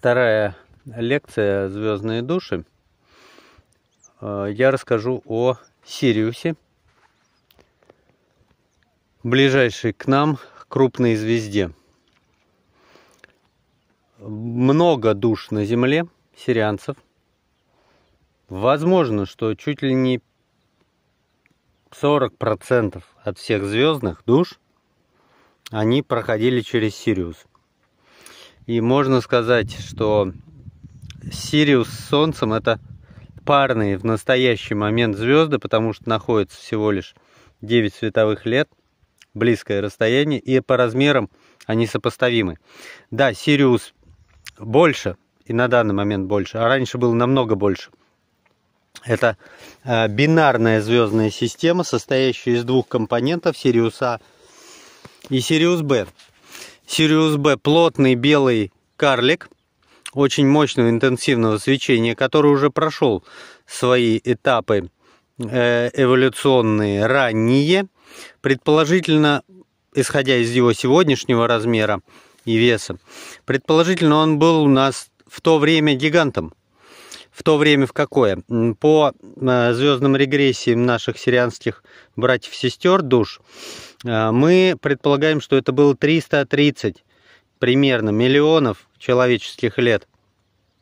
вторая лекция «Звездные души». Э, я расскажу о Сириусе, ближайшей к нам крупной звезде. Много душ на Земле, сирианцев. Возможно, что чуть ли не 40% от всех звездных душ они проходили через Сириус. И можно сказать, что Сириус с Солнцем это парные в настоящий момент звезды, потому что находятся всего лишь 9 световых лет, близкое расстояние, и по размерам они сопоставимы. Да, Сириус больше, и на данный момент больше, а раньше было намного больше. Это э, бинарная звездная система, состоящая из двух компонентов Сириуса а и Сириус Б. Сириус Б плотный белый карлик, очень мощного интенсивного свечения, который уже прошел свои этапы э, эволюционные ранние, предположительно, исходя из его сегодняшнего размера и веса, предположительно он был у нас в то время гигантом. В то время в какое? По э, звездным регрессиям наших сирианских братьев-сестер душ, а, мы предполагаем, что это было 330 примерно миллионов человеческих лет,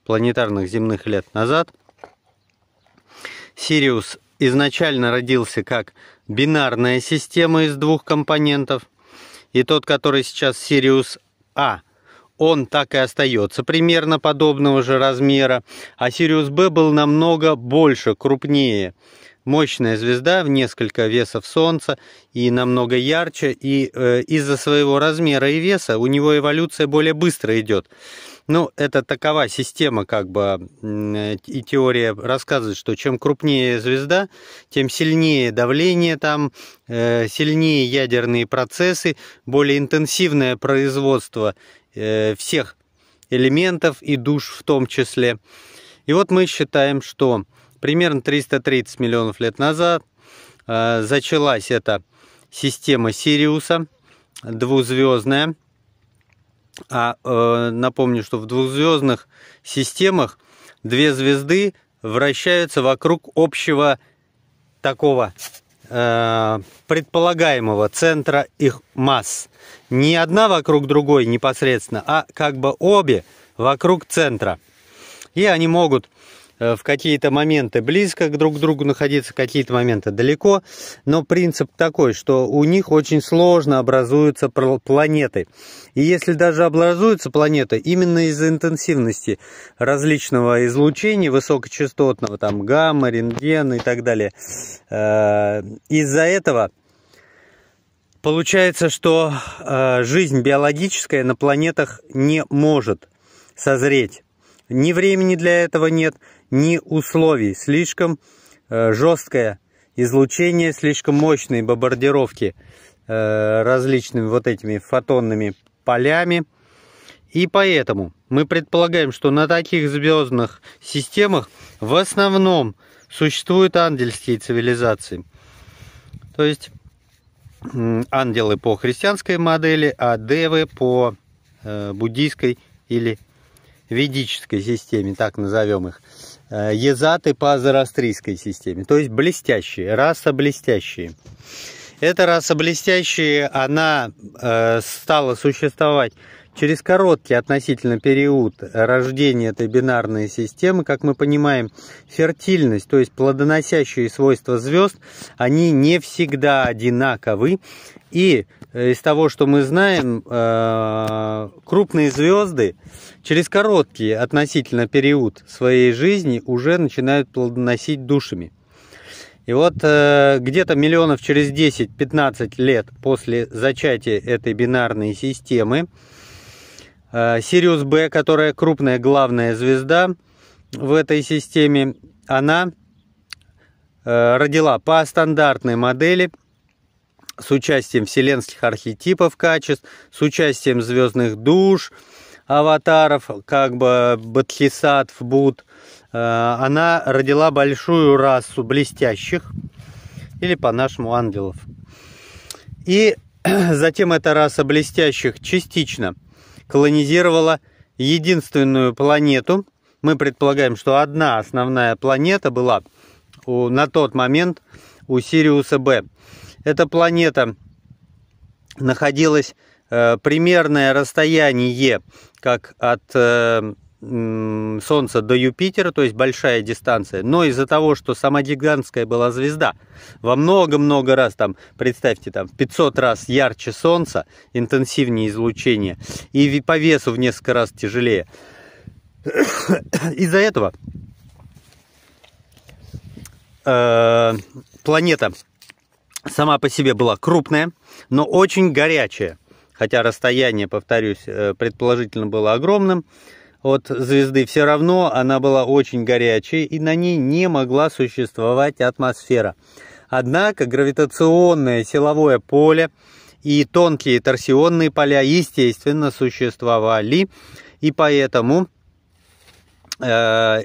планетарных земных лет назад. Сириус изначально родился как бинарная система из двух компонентов. И тот, который сейчас Сириус А, он так и остается примерно подобного же размера. А Сириус Б был намного больше, крупнее мощная звезда в несколько весов Солнца и намного ярче, и э, из-за своего размера и веса у него эволюция более быстро идет. Ну, это такова система, как бы, э, и теория рассказывает, что чем крупнее звезда, тем сильнее давление там, э, сильнее ядерные процессы, более интенсивное производство э, всех элементов и душ в том числе. И вот мы считаем, что примерно 330 миллионов лет назад э, зачалась эта система Сириуса, двузвездная. А э, напомню, что в двухзвездных системах две звезды вращаются вокруг общего такого э, предполагаемого центра их масс. Не одна вокруг другой непосредственно, а как бы обе вокруг центра. И они могут Э, в какие-то моменты близко к друг другу находиться, какие-то моменты далеко. Но принцип такой, что у них очень сложно образуются планеты. И если даже образуются планеты, именно из-за интенсивности различного излучения, высокочастотного, там гамма, рентген и так далее, э, из-за этого получается, что э, жизнь биологическая на планетах не может созреть. Ни времени для этого нет, ни условий. Слишком э, жесткое излучение, слишком мощные бомбардировки э, различными вот этими фотонными полями. И поэтому мы предполагаем, что на таких звездных системах в основном существуют ангельские цивилизации. То есть ангелы по христианской модели, а девы по э, буддийской или ведической системе, так назовем их, э, езаты по зороастрийской системе. То есть блестящие, раса блестящие. Эта раса блестящие, она э, стала существовать Через короткий относительно период рождения этой бинарной системы, как мы понимаем, фертильность, то есть плодоносящие свойства звезд, они не всегда одинаковы. И э, из того, что мы знаем, э, крупные звезды через короткий относительно период своей жизни уже начинают плодоносить душами. И вот э, где-то миллионов через 10-15 лет после зачатия этой бинарной системы Э, Сириус Б, которая крупная главная звезда в этой системе, она э, родила по стандартной модели с участием вселенских архетипов качеств, с участием звездных душ, аватаров, как бы Бадхисатв, Буд. Э, она родила большую расу блестящих, или по-нашему ангелов. И затем эта раса блестящих частично – колонизировала единственную планету. Мы предполагаем, что одна основная планета была у, на тот момент у Сириуса Б. Эта планета находилась э, примерное расстояние как от э, Солнца до Юпитера, то есть большая дистанция, но из-за того, что сама гигантская была звезда, во много-много раз, там, представьте, там, 500 раз ярче Солнца, интенсивнее излучение, и по весу в несколько раз тяжелее. Из-за этого э, планета сама по себе была крупная, но очень горячая, хотя расстояние, повторюсь, э, предположительно было огромным, от звезды все равно она была очень горячей, и на ней не могла существовать атмосфера. Однако гравитационное силовое поле и тонкие торсионные поля, естественно, существовали, и поэтому, э,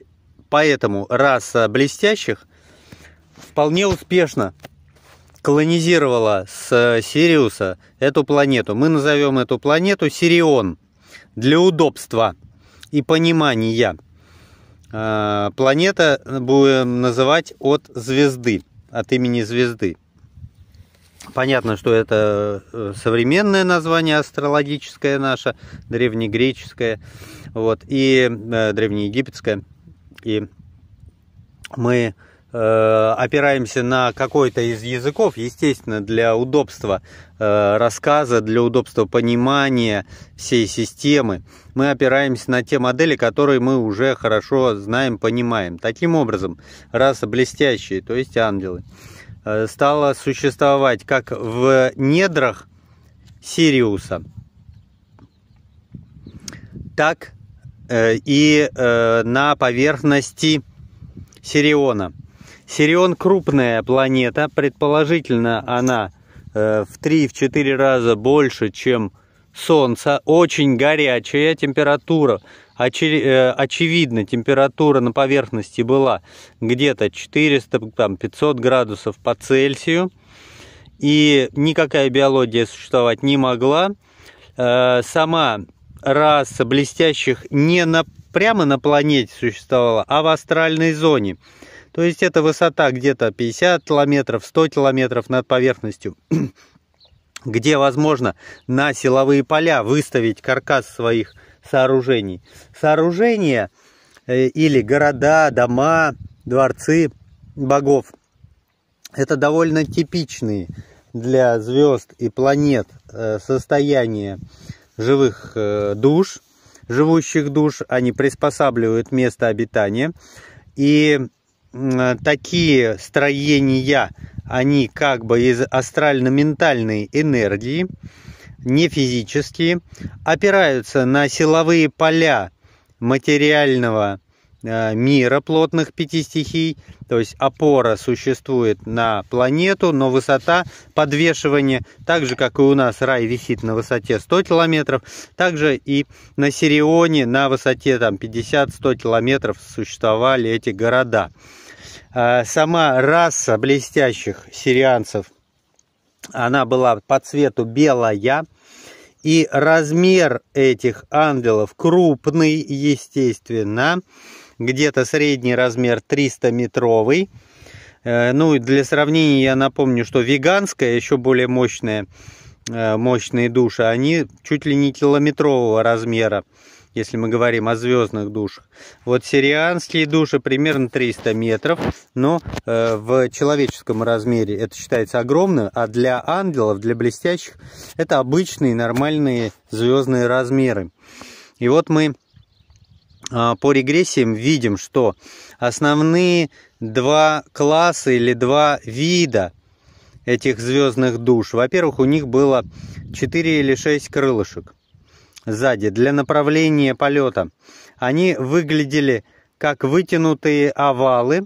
поэтому раса блестящих вполне успешно колонизировала с э, Сириуса эту планету. Мы назовем эту планету Сирион для удобства – и понимания. А, планета будем называть от звезды, от имени звезды. Понятно, что это э, современное название астрологическое наше, древнегреческое, вот, и э, древнеегипетское. И мы Э, опираемся на какой-то из языков, естественно, для удобства э, рассказа, для удобства понимания всей системы. Мы опираемся на те модели, которые мы уже хорошо знаем, понимаем. Таким образом, раса блестящие, то есть ангелы, э, стала существовать как в недрах Сириуса, так и на поверхности Сириона – Сирион крупная планета, предположительно она э, в 3-4 раза больше, чем Солнце, очень горячая температура, э, очевидно, температура на поверхности была где-то 400-500 градусов по Цельсию, и никакая биология существовать не могла. Э, сама раса блестящих не на, прямо на планете существовала, а в астральной зоне – то есть это высота где-то 50 километров, 100 километров над поверхностью, где возможно на силовые поля выставить каркас своих сооружений. Сооружения э, или города, дома, дворцы богов – это довольно типичные для звезд и планет э, состояние живых э, душ, живущих душ, они приспосабливают место обитания. И Э, такие строения, они как бы из астрально-ментальной энергии, не физические, опираются на силовые поля материального э, мира плотных пяти стихий, то есть опора существует на планету, но высота подвешивания, так же как и у нас рай висит на высоте 100 километров, также и на Сирионе на высоте там 50-100 километров существовали эти города. Э, сама раса блестящих сирианцев, она была по цвету белая, и размер этих ангелов крупный, естественно, где-то средний размер 300-метровый. Э, ну, для сравнения я напомню, что веганская, еще более мощная, э, мощные души, они чуть ли не километрового размера если мы говорим о звездных душах. Вот сирианские души примерно 300 метров, но э, в человеческом размере это считается огромным, а для ангелов, для блестящих, это обычные нормальные звездные размеры. И вот мы э, по регрессиям видим, что основные два класса или два вида этих звездных душ. Во-первых, у них было 4 или 6 крылышек сзади для направления полета. Они выглядели как вытянутые овалы,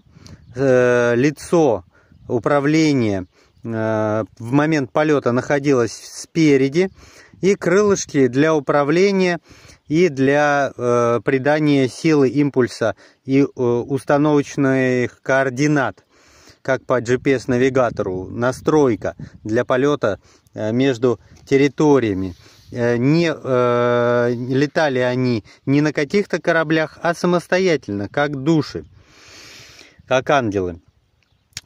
э, лицо управления э, в момент полета находилось спереди, и крылышки для управления и для э, придания силы импульса и э, установочных координат, как по GPS-навигатору, настройка для полета э, между территориями. Э, не э, летали они не на каких-то кораблях, а самостоятельно, как души, как ангелы,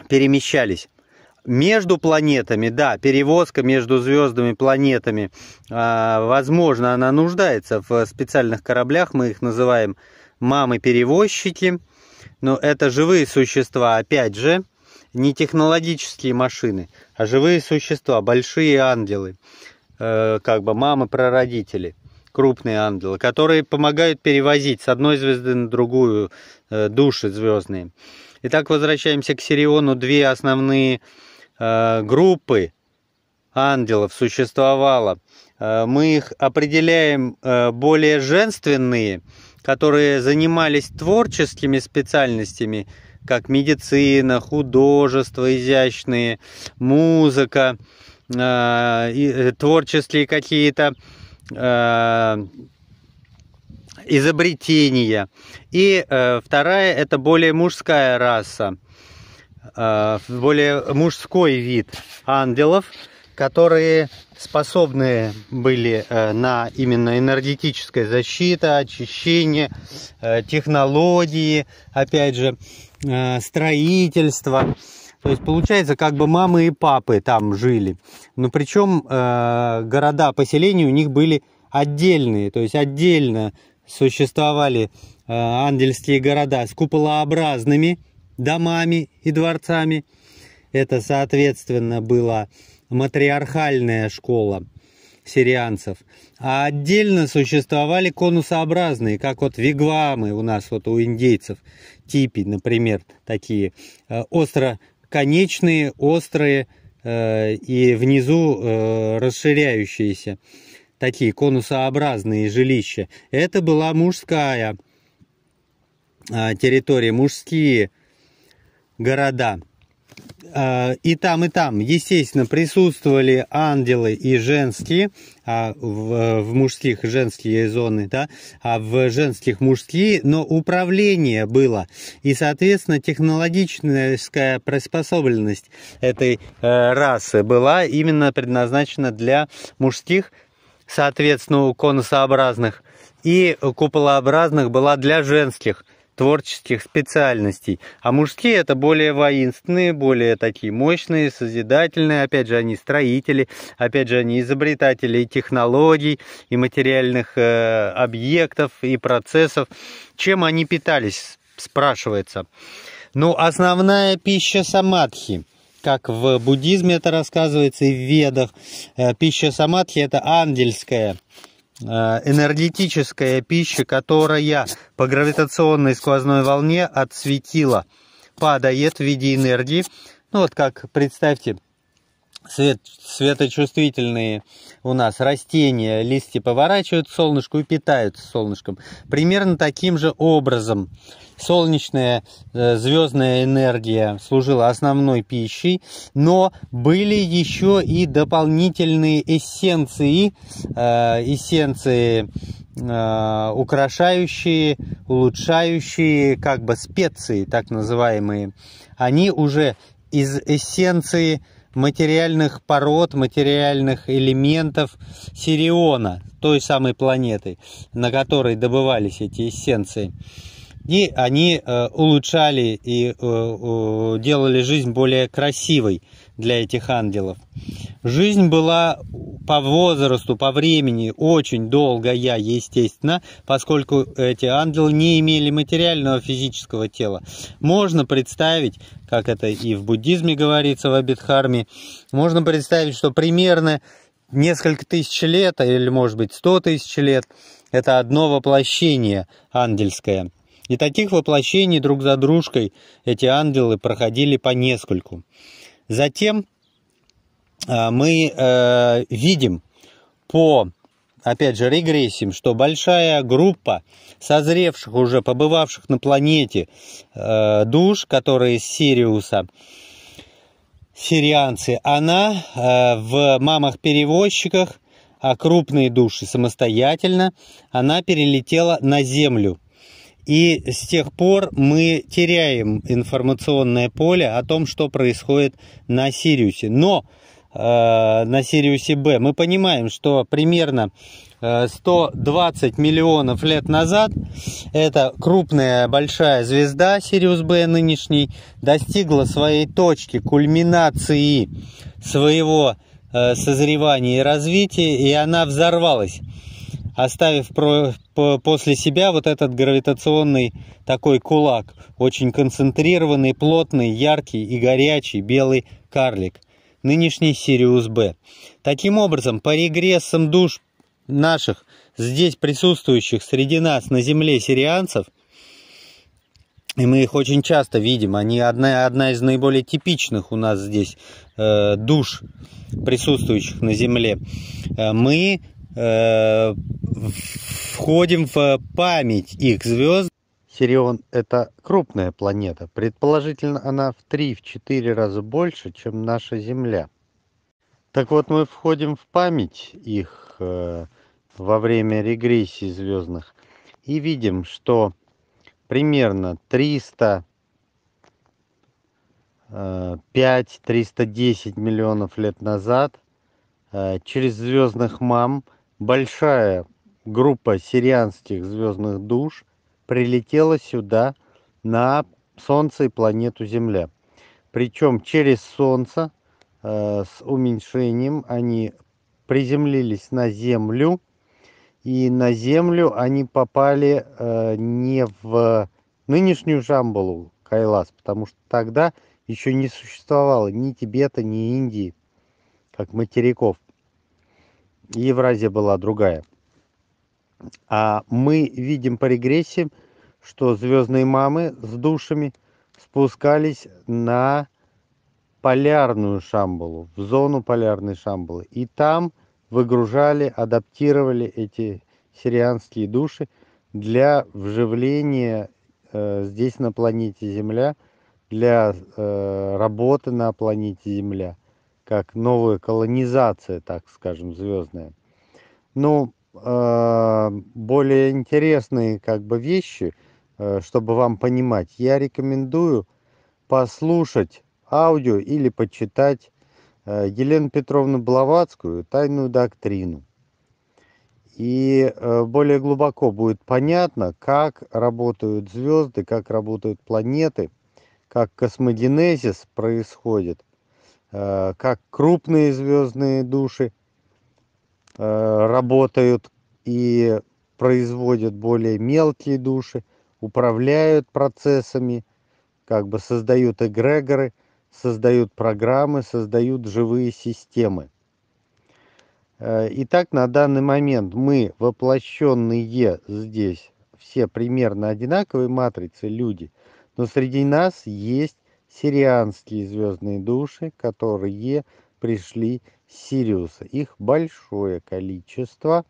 перемещались. Между планетами, да, перевозка между звездами, планетами, э, возможно, она нуждается в специальных кораблях, мы их называем мамы-перевозчики, но это живые существа, опять же, не технологические машины, а живые существа, большие ангелы. Э, как бы мамы-прародители, крупные ангелы, которые помогают перевозить с одной звезды на другую э, души звездные. Итак, возвращаемся к Сириону. Две основные э, группы ангелов существовало. Мы их определяем более женственные, которые занимались творческими специальностями, как медицина, художество изящные, музыка, Э, э, творческие какие-то э, изобретения. И э, вторая это более мужская раса, более мужской вид ангелов, которые способны были на именно энергетическая защита, очищение, э, технологии, опять же, э, строительство. То есть получается, как бы мамы и папы там жили. Но причем э, города, поселения у них были отдельные, то есть отдельно существовали э, ангельские города с куполообразными домами и дворцами. Это, соответственно, была матриархальная школа сирианцев. А отдельно существовали конусообразные, как вот вигвамы у нас, вот у индейцев, типи, например, такие э, остро конечные, острые э, и внизу э, расширяющиеся, такие конусообразные жилища. Это была мужская а, территория, мужские города. А, и там, и там, естественно, присутствовали ангелы и женские, а в, в мужских женские зоны, да, а в женских мужские, но управление было. И, соответственно, технологическая приспособленность этой э, расы была именно предназначена для мужских, соответственно, конусообразных, и куполообразных была для женских – творческих специальностей. А мужские это более воинственные, более такие мощные, созидательные. Опять же, они строители, опять же, они изобретатели и технологий, и материальных э, объектов, и процессов. Чем они питались, спрашивается. Ну, основная пища самадхи – как в буддизме это рассказывается и в ведах. Э, пища самадхи – это ангельская Э, энергетическая пища, которая по гравитационной сквозной волне отсветила, падает в виде энергии. Ну вот как, представьте, свет, светочувствительные у нас растения, листья поворачивают солнышку и питаются солнышком. Примерно таким же образом солнечная э, звездная энергия служила основной пищей, но были еще и дополнительные эссенции, э, эссенции э, украшающие, улучшающие как бы специи, так называемые. Они уже из эссенции материальных пород, материальных элементов Сириона, той самой планеты, на которой добывались эти эссенции. И они э, улучшали и э, делали жизнь более красивой для этих ангелов. Жизнь была по возрасту, по времени очень долгая, естественно, поскольку эти ангелы не имели материального физического тела. Можно представить, как это и в буддизме говорится в Абидхарме, можно представить, что примерно несколько тысяч лет, или может быть сто тысяч лет, это одно воплощение ангельское. И таких воплощений друг за дружкой эти ангелы проходили по нескольку. Затем а, мы э, видим по, опять же, регрессиям, что большая группа созревших, уже побывавших на планете э, душ, которые из Сириуса, сирианцы, она э, в мамах-перевозчиках, а крупные души самостоятельно, она перелетела на Землю – и с тех пор мы теряем информационное поле о том, что происходит на Сириусе. Но э, на Сириусе Б мы понимаем, что примерно 120 э, миллионов лет назад эта крупная большая звезда Сириус Б нынешней достигла своей точки кульминации своего э, созревания и развития, и она взорвалась, оставив после себя вот этот гравитационный такой кулак, очень концентрированный, плотный, яркий и горячий белый карлик, нынешний Сириус Б. Таким образом, по регрессам душ наших, здесь присутствующих среди нас на Земле сирианцев, и мы их очень часто видим, они одна, одна из наиболее типичных у нас здесь э, душ, присутствующих на Земле, э, мы Э, входим в память их звезд. Сирион – это крупная планета. Предположительно, она в 3-4 раза больше, чем наша Земля. Так вот, мы входим в память их э, во время регрессии звездных и видим, что примерно 305, 310 э, миллионов лет назад э, через звездных мам – большая группа сирианских звездных душ прилетела сюда на солнце и планету земля причем через солнце э, с уменьшением они приземлились на землю и на землю они попали э, не в нынешнюю жамбалу кайлас потому что тогда еще не существовало ни тибета ни индии как материков Евразия была другая. А мы видим по регрессии, что звездные мамы с душами спускались на полярную шамбалу, в зону полярной шамбалы. И там выгружали, адаптировали эти сирианские души для вживления э, здесь на планете Земля, для э, работы на планете Земля как новая колонизация, так скажем, звездная. Ну, а, более интересные как бы вещи, э, чтобы вам понимать, я рекомендую послушать аудио или почитать э, Елену Петровну Блаватскую «Тайную доктрину». И э, более глубоко будет понятно, как работают звезды, как работают планеты, как космогенезис происходит – Э, как крупные звездные души э, работают и производят более мелкие души, управляют процессами, как бы создают эгрегоры, создают программы, создают живые системы. Э, итак, на данный момент мы воплощенные здесь все примерно одинаковые матрицы, люди, но среди нас есть сирианские звездные души которые пришли с сириуса их большое количество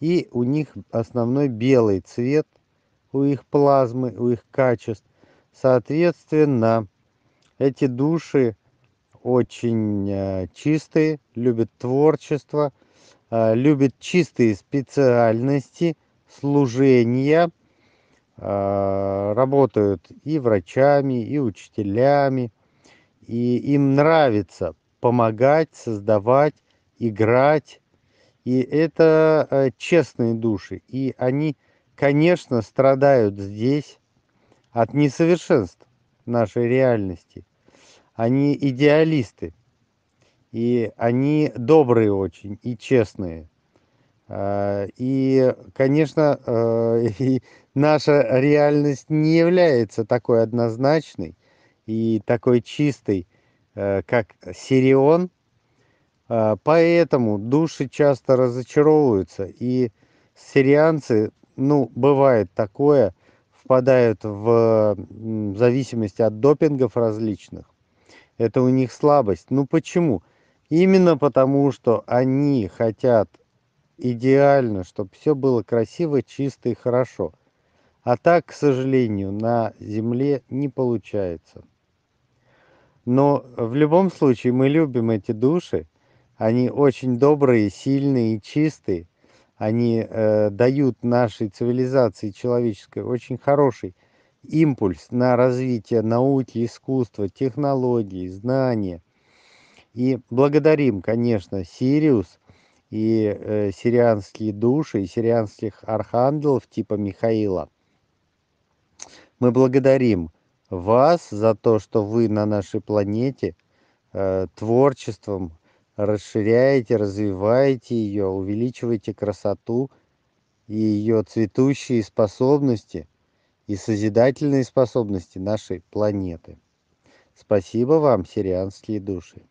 и у них основной белый цвет у их плазмы у их качеств соответственно эти души очень э, чистые любят творчество э, любят чистые специальности служения Э, работают и врачами, и учителями, и им нравится помогать, создавать, играть. И это э, честные души. И они, конечно, страдают здесь от несовершенств нашей реальности. Они идеалисты. И они добрые очень и честные. Э, и, конечно, наша реальность не является такой однозначной и такой чистой, э, как Сирион. Э, поэтому души часто разочаровываются, и сирианцы, ну, бывает такое, впадают в зависимости от допингов различных. Это у них слабость. Ну почему? Именно потому, что они хотят идеально, чтобы все было красиво, чисто и хорошо – а так, к сожалению, на Земле не получается. Но в любом случае мы любим эти души. Они очень добрые, сильные и чистые. Они э, дают нашей цивилизации человеческой очень хороший импульс на развитие науки, искусства, технологий, знания. И благодарим, конечно, Сириус и э, сирианские души, и сирианских архангелов типа Михаила – мы благодарим вас за то что вы на нашей планете э, творчеством расширяете развиваете ее, увеличиваете красоту и ее цветущие способности и созидательные способности нашей планеты спасибо вам сирианские души